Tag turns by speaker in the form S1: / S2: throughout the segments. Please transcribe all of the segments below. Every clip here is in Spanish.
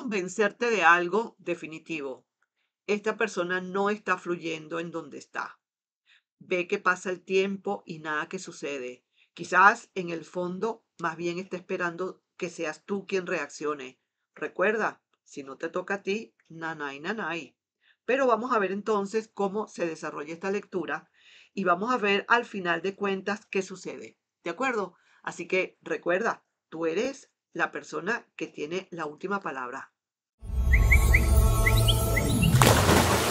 S1: convencerte de algo definitivo. Esta persona no está fluyendo en donde está. Ve que pasa el tiempo y nada que sucede. Quizás en el fondo más bien está esperando que seas tú quien reaccione. Recuerda, si no te toca a ti, nanay, nanay. Pero vamos a ver entonces cómo se desarrolla esta lectura y vamos a ver al final de cuentas qué sucede. ¿De acuerdo? Así que recuerda, tú eres la persona que tiene la última palabra.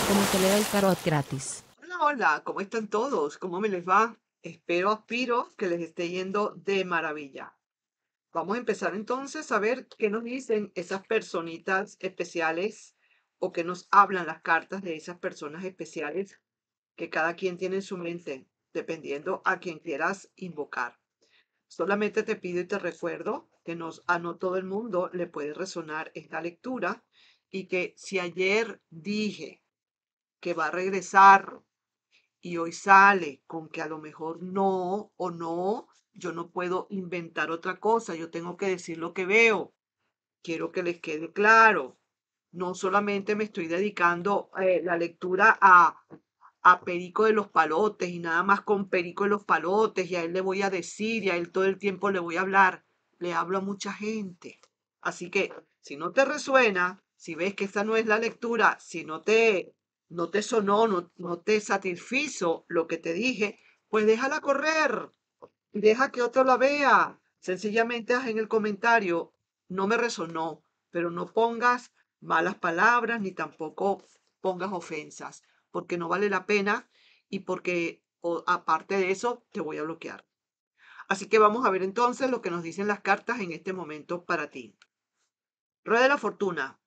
S1: Como se da el tarot gratis. Hola, hola, ¿cómo están todos? ¿Cómo me les va? Espero, aspiro que les esté yendo de maravilla. Vamos a empezar entonces a ver qué nos dicen esas personitas especiales o qué nos hablan las cartas de esas personas especiales que cada quien tiene en su mente, dependiendo a quien quieras invocar. Solamente te pido y te recuerdo que nos, a no todo el mundo le puede resonar esta lectura y que si ayer dije que va a regresar y hoy sale con que a lo mejor no o no, yo no puedo inventar otra cosa, yo tengo que decir lo que veo. Quiero que les quede claro. No solamente me estoy dedicando eh, la lectura a, a Perico de los Palotes y nada más con Perico de los Palotes y a él le voy a decir y a él todo el tiempo le voy a hablar le hablo a mucha gente. Así que si no te resuena, si ves que esta no es la lectura, si no te, no te sonó, no, te satisfizo lo que te dije, pues déjala correr. Deja que otro la vea. Sencillamente haz en el comentario, no me resonó, pero no pongas malas palabras ni tampoco pongas ofensas, porque no vale la pena y porque aparte de eso te voy a bloquear. Así que vamos a ver entonces lo que nos dicen las cartas en este momento para ti. Rueda de la fortuna.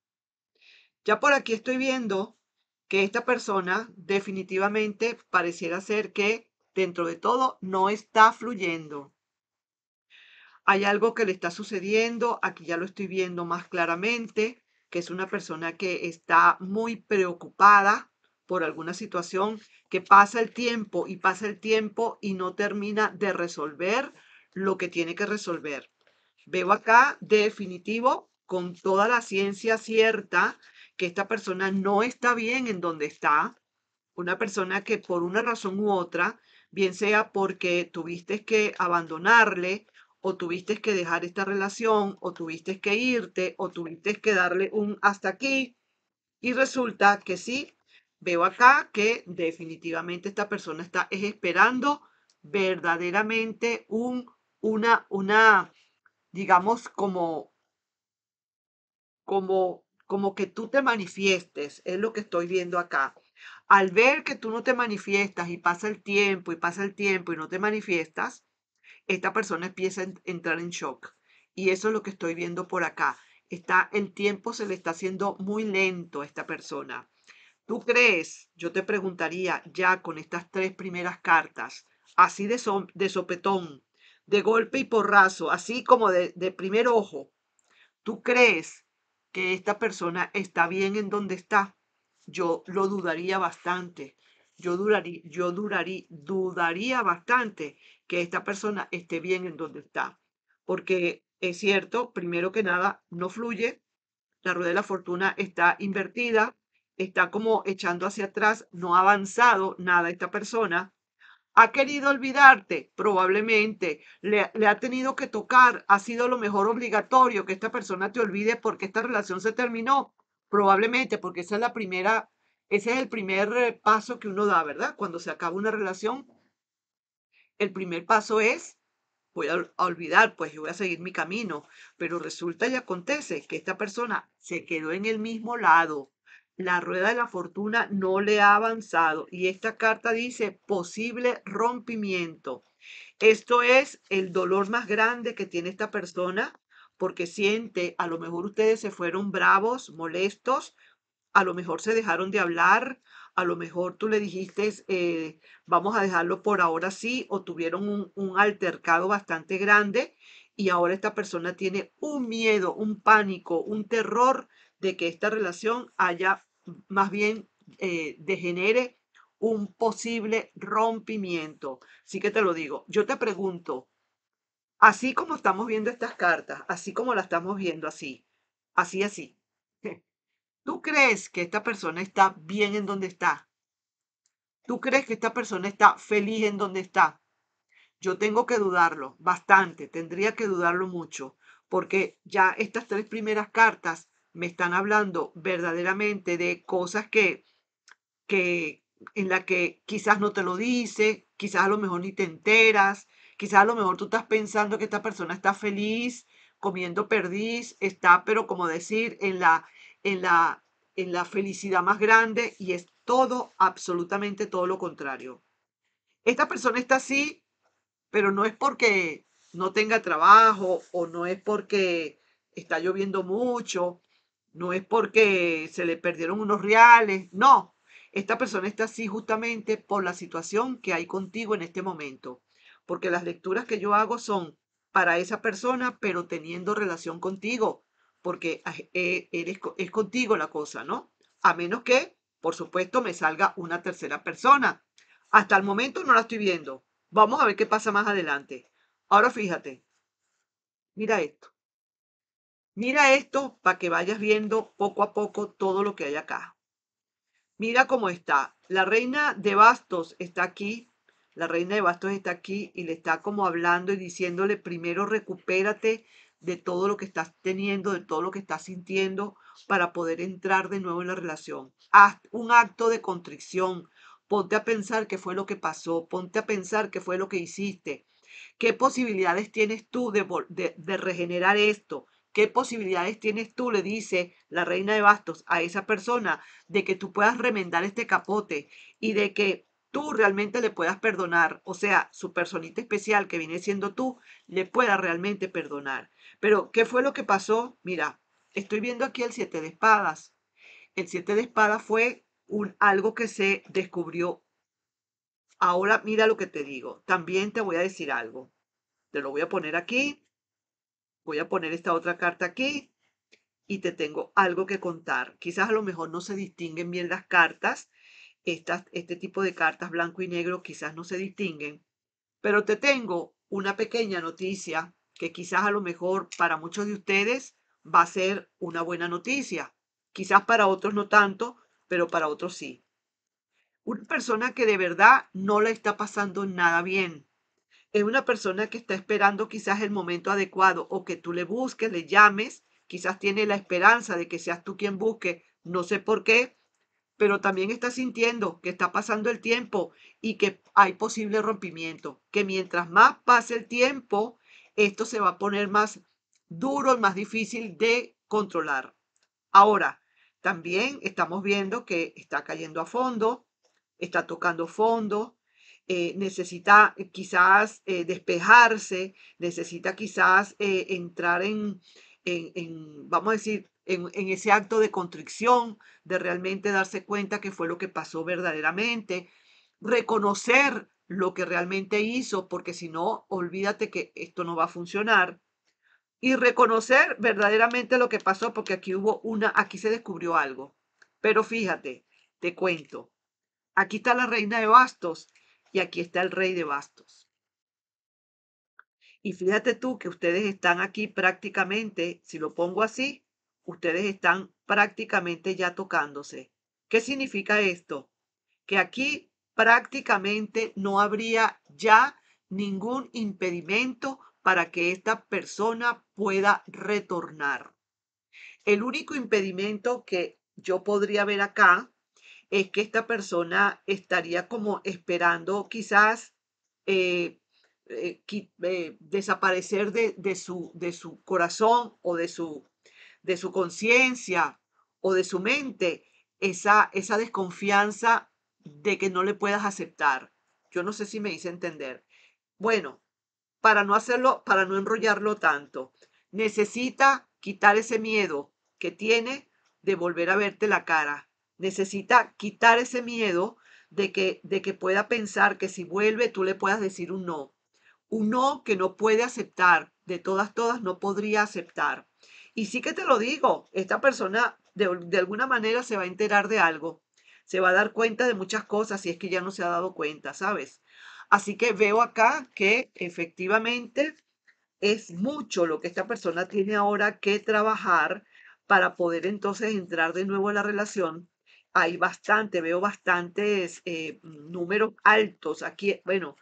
S1: Ya por aquí estoy viendo que esta persona definitivamente pareciera ser que dentro de todo no está fluyendo. Hay algo que le está sucediendo, aquí ya lo estoy viendo más claramente, que es una persona que está muy preocupada por alguna situación que pasa el tiempo y pasa el tiempo y no termina de resolver lo que tiene que resolver. Veo acá definitivo, con toda la ciencia cierta, que esta persona no está bien en donde está. Una persona que por una razón u otra, bien sea porque tuviste que abandonarle o tuviste que dejar esta relación o tuviste que irte o tuviste que darle un hasta aquí. Y resulta que sí, veo acá que definitivamente esta persona está es esperando verdaderamente un, una, una, digamos, como, como, como que tú te manifiestes, es lo que estoy viendo acá. Al ver que tú no te manifiestas y pasa el tiempo y pasa el tiempo y no te manifiestas, esta persona empieza a entrar en shock. Y eso es lo que estoy viendo por acá. Está, el tiempo se le está haciendo muy lento a esta persona ¿Tú crees? Yo te preguntaría ya con estas tres primeras cartas, así de, de sopetón, de golpe y porrazo, así como de, de primer ojo. ¿Tú crees que esta persona está bien en donde está? Yo lo dudaría bastante. Yo duraría, yo duraría, dudaría bastante que esta persona esté bien en donde está. Porque es cierto, primero que nada, no fluye. La rueda de la fortuna está invertida está como echando hacia atrás, no ha avanzado nada esta persona, ha querido olvidarte, probablemente, le, ha tenido que tocar, ha sido lo mejor obligatorio que esta persona te olvide porque esta relación se terminó, probablemente, porque esa es la primera, ese es el primer eh, paso que uno da, ¿verdad? Cuando se acaba una relación, el primer paso es, voy a olvidar, pues yo voy a seguir mi camino, pero resulta y acontece que esta persona se quedó en el mismo lado, la rueda de la fortuna no le ha avanzado y esta carta dice posible rompimiento. Esto es el dolor más grande que tiene esta persona porque siente, a lo mejor ustedes se fueron bravos, molestos, a lo mejor se dejaron de hablar, a lo mejor tú le dijiste, eh, vamos a dejarlo por ahora sí, o tuvieron un altercado bastante grande y ahora esta persona tiene un miedo, un pánico, un terror de que esta relación haya más bien eh, degenere un posible rompimiento. Así que te lo digo, yo te pregunto, así como estamos viendo estas cartas, así como la estamos viendo así, así, así, ¿tú crees que esta persona está bien en donde está? ¿Tú crees que esta persona está feliz en donde está? Yo tengo que dudarlo bastante, tendría que dudarlo mucho, porque ya estas tres primeras cartas me están hablando verdaderamente de cosas que, que en la que quizás no te lo dice, quizás a lo mejor ni te enteras, quizás a lo mejor tú estás pensando que esta persona está feliz comiendo perdiz, está, pero como decir, en la, en la, en la felicidad más grande y es todo, absolutamente todo lo contrario. Esta persona está así pero no es porque no tenga trabajo o no es porque está lloviendo mucho, no es porque se le perdieron unos reales, no. Esta persona está así justamente por la situación que hay contigo en este momento, porque las lecturas que yo hago son para esa persona, pero teniendo relación contigo, porque eh, eres, es contigo la cosa, ¿no? A menos que, por supuesto, me salga una tercera persona. Hasta el momento no la estoy viendo, Vamos a ver qué pasa más adelante. Ahora fíjate, mira esto. Mira esto para que vayas viendo poco a poco todo lo que hay acá. Mira cómo está. La reina de bastos está aquí. La reina de bastos está aquí y le está como hablando y diciéndole primero recupérate de todo lo que estás teniendo, de todo lo que estás sintiendo para poder entrar de nuevo en la relación. Haz un acto de contrición, Ponte a pensar qué fue lo que pasó, ponte a pensar qué fue lo que hiciste, qué posibilidades tienes tú de, regenerar esto, qué posibilidades tienes tú, le dice la reina de bastos a esa persona, de que tú puedas remendar este capote y de que tú realmente le puedas perdonar, o sea, su personita especial que viene siendo tú, le pueda realmente perdonar. Pero, ¿qué fue lo que pasó? Mira, estoy viendo aquí el siete de espadas. El siete de espadas fue algo que se descubrió. Ahora mira lo que te digo. También te voy a decir algo. Te lo voy a poner aquí. Voy a poner esta otra carta aquí y te tengo algo que contar. Quizás a lo mejor no se distinguen bien las cartas. Estas, este tipo de cartas blanco y negro quizás no se distinguen. Pero te tengo una pequeña noticia que quizás a lo mejor para muchos de ustedes va a ser una buena noticia. Quizás para otros no tanto, pero para otros sí. Una persona que de verdad no la está pasando nada bien. Es una persona que está esperando quizás el momento adecuado o que tú le busques, le llames, quizás tiene la esperanza de que seas tú quien busque, no sé por qué, pero también está sintiendo que está pasando el tiempo y que hay posible rompimiento, que mientras más pase el tiempo, esto se va a poner más duro y más difícil de controlar. Ahora, también estamos viendo que está cayendo a fondo, está tocando fondo, eh, necesita eh, quizás eh, despejarse, necesita quizás entrar en, vamos a decir, en, en, ese acto de contrición, de realmente darse cuenta que fue lo que pasó verdaderamente, reconocer lo que realmente hizo, porque si no, olvídate que esto no va a funcionar y reconocer verdaderamente lo que pasó, porque aquí hubo una, aquí se descubrió algo. Pero fíjate, te cuento, aquí está la reina de bastos y aquí está el rey de bastos. Y fíjate tú que ustedes están aquí prácticamente, si lo pongo así, ustedes están prácticamente ya tocándose. ¿Qué significa esto? Que aquí prácticamente no habría ya ningún impedimento para que esta persona pueda retornar. El único impedimento que yo podría ver acá es que esta persona estaría como esperando quizás eh, eh, eh, desaparecer de, de, su, de su corazón o de su, de su conciencia o de su mente esa, esa desconfianza de que no le puedas aceptar. Yo no sé si me hice entender. Bueno, para no hacerlo, para no enrollarlo tanto. Necesita quitar ese miedo que tiene de volver a verte la cara. Necesita quitar ese miedo de que, de que pueda pensar que si vuelve tú le puedas decir un no. Un no que no puede aceptar, de todas, todas no podría aceptar. Y sí que te lo digo, esta persona de, de alguna manera se va a enterar de algo, se va a dar cuenta de muchas cosas si es que ya no se ha dado cuenta, ¿sabes? Así que veo acá que efectivamente es mucho lo que esta persona tiene ahora que trabajar para poder entonces entrar de nuevo en la relación. Hay bastante, veo bastantes eh, números altos aquí. Bueno,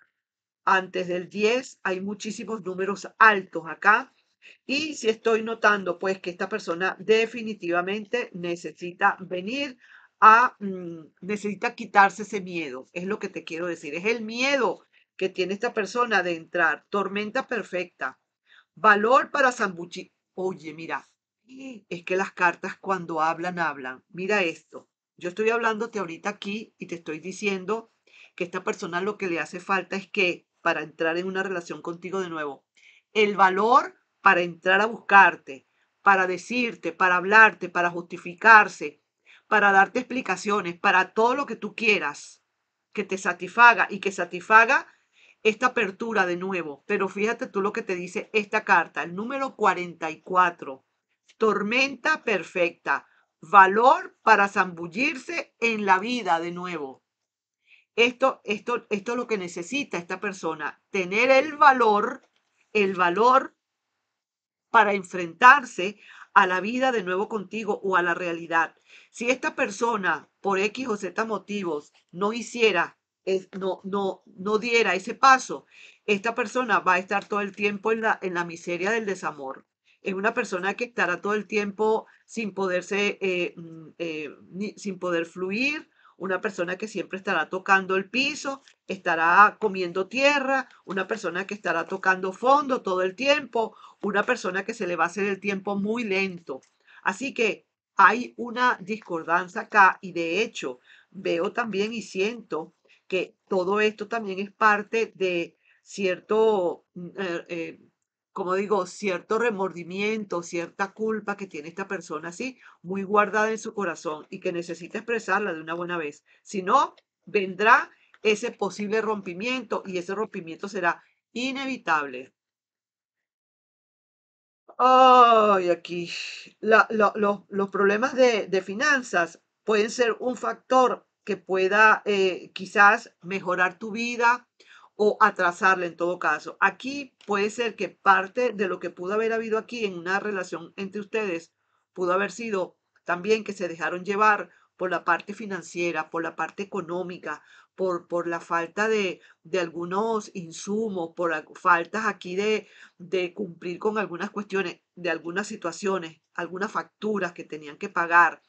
S1: antes del 10 hay muchísimos números altos acá. Y si estoy notando pues que esta persona definitivamente necesita venir Mm, necesita quitarse ese miedo, es lo que te quiero decir, es el miedo que tiene esta persona de entrar, tormenta perfecta, valor para Sambuchi, Oye, mira, eh, es que las cartas cuando hablan, hablan. Mira esto, yo estoy hablándote ahorita aquí y te estoy diciendo que esta persona lo que le hace falta es que para entrar en una relación contigo de nuevo, el valor para entrar a buscarte, para decirte, para hablarte, para justificarse, para darte explicaciones, para todo lo que tú quieras, que te satisfaga y que satisfaga esta apertura de nuevo. Pero fíjate tú lo que te dice esta carta, el número 44, tormenta perfecta, valor para zambullirse en la vida de nuevo. Esto, esto, esto es lo que necesita esta persona, tener el valor, el valor para enfrentarse a la vida de nuevo contigo o a la realidad. Si esta persona, por X o Z motivos, no hiciera, no, no, no diera ese paso, esta persona va a estar todo el tiempo en la, en la miseria del desamor. Es una persona que estará todo el tiempo sin poderse, eh, mm, eh, sin poder fluir una persona que siempre estará tocando el piso, estará comiendo tierra, una persona que estará tocando fondo todo el tiempo, una persona que se le va a hacer el tiempo muy lento. Así que hay una discordancia acá y de hecho veo también y siento que todo esto también es parte de cierto mm, eh, eh, como digo, cierto remordimiento, cierta culpa que tiene esta persona así, muy guardada en su corazón y que necesita expresarla de una buena vez. Si no, vendrá ese posible rompimiento y ese rompimiento será inevitable. Ay, aquí los, problemas de, finanzas pueden ser un factor que pueda eh, quizás mejorar tu vida, o atrasarle en todo caso. Aquí puede ser que parte de lo que pudo haber habido aquí en una relación entre ustedes pudo haber sido también que se dejaron llevar por la parte financiera, por la parte económica, por, por la falta de, algunos insumos, por faltas aquí de, de cumplir con algunas cuestiones, de algunas situaciones, algunas facturas que tenían que pagar.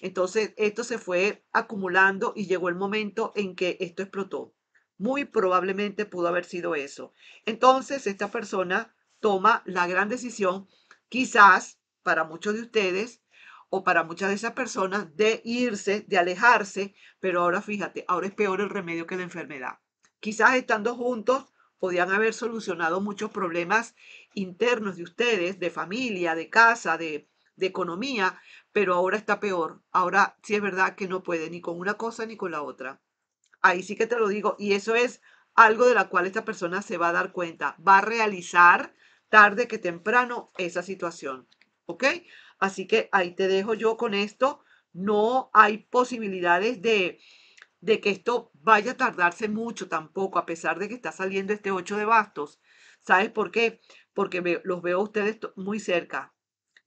S1: Entonces, esto se fue acumulando y llegó el momento en que esto explotó. Muy probablemente pudo haber sido eso. Entonces, esta persona toma la gran decisión, quizás para muchos de ustedes o para muchas de esas personas, de irse, de alejarse, pero ahora fíjate, ahora es peor el remedio que la enfermedad. Quizás estando juntos podían haber solucionado muchos problemas internos de ustedes, de familia, de casa, de, de economía, pero ahora está peor. Ahora sí es verdad que no puede ni con una cosa ni con la otra. Ahí sí que te lo digo. Y eso es algo de la cual esta persona se va a dar cuenta. Va a realizar tarde que temprano esa situación. ¿Ok? Así que ahí te dejo yo con esto. No hay posibilidades de, de que esto vaya a tardarse mucho tampoco, a pesar de que está saliendo este 8 de bastos. ¿Sabes por qué? Porque los veo ustedes muy cerca.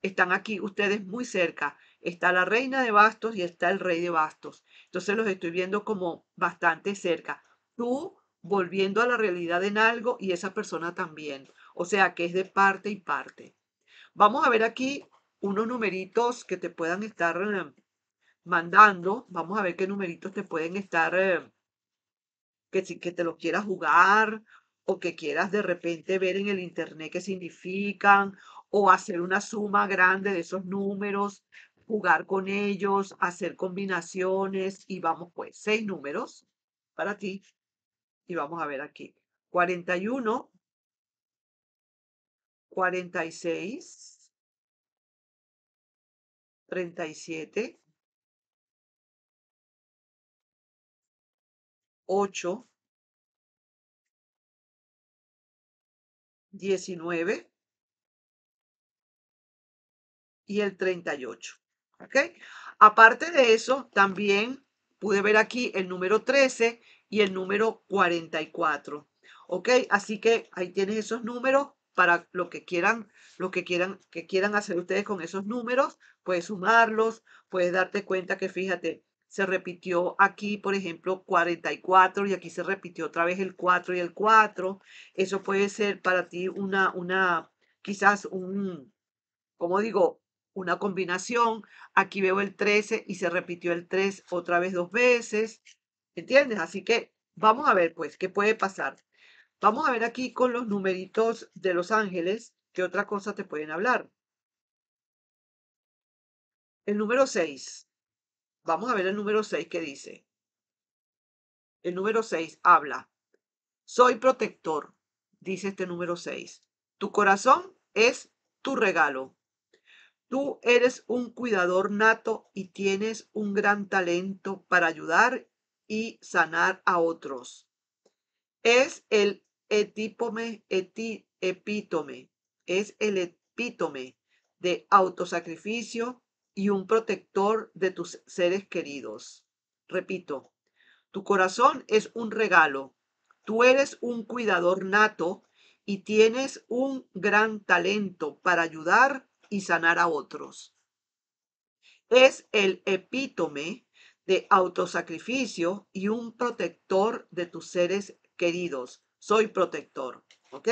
S1: Están aquí ustedes muy cerca. Está la reina de bastos y está el rey de bastos. Entonces los estoy viendo como bastante cerca. Tú volviendo a la realidad en algo y esa persona también. O sea que es de parte y parte. Vamos a ver aquí unos numeritos que te puedan estar eh, mandando. Vamos a ver qué numeritos te pueden estar, eh, que, que te los quieras jugar o que quieras de repente ver en el internet qué significan o hacer una suma grande de esos números jugar con ellos, hacer combinaciones y vamos pues, seis números para ti. Y vamos a ver aquí. 41, 46, 37, 8, 19 y el 38. Ok. Aparte de eso, también pude ver aquí el número 13 y el número 44. ¿Ok? Así que ahí tienes esos números para lo que quieran, lo que quieran, que quieran hacer ustedes con esos números. Puedes sumarlos, puedes darte cuenta que fíjate, se repitió aquí, por ejemplo, 44 y aquí se repitió otra vez el 4 y el 4. Eso puede ser para ti una, una, quizás un, como digo, una combinación. Aquí veo el 13 y se repitió el 3 otra vez dos veces. ¿Entiendes? Así que vamos a ver, pues, qué puede pasar. Vamos a ver aquí con los numeritos de los ángeles qué otra cosa te pueden hablar. El número 6. Vamos a ver el número 6 que dice. El número 6 habla. Soy protector, dice este número 6. Tu corazón es tu regalo. Tú eres un cuidador nato y tienes un gran talento para ayudar y sanar a otros. Es el etípome, epítome, es el epítome de autosacrificio y un protector de tus seres queridos. Repito, tu corazón es un regalo. Tú eres un cuidador nato y tienes un gran talento para ayudar y sanar a otros. Es el epítome de autosacrificio y un protector de tus seres queridos. Soy protector, ¿ok?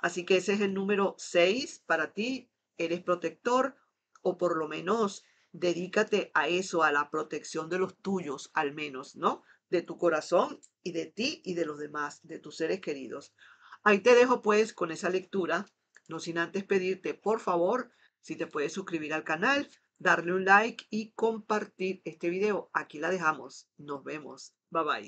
S1: Así que ese es el número 6 para ti. Eres protector o por lo menos dedícate a eso, a la protección de los tuyos, al menos, ¿no? De tu corazón y de ti y de los demás, de tus seres queridos. Ahí te dejo pues con esa lectura, no sin antes pedirte, por favor, si te puedes suscribir al canal, darle un like y compartir este video. Aquí la dejamos. Nos vemos. Bye bye.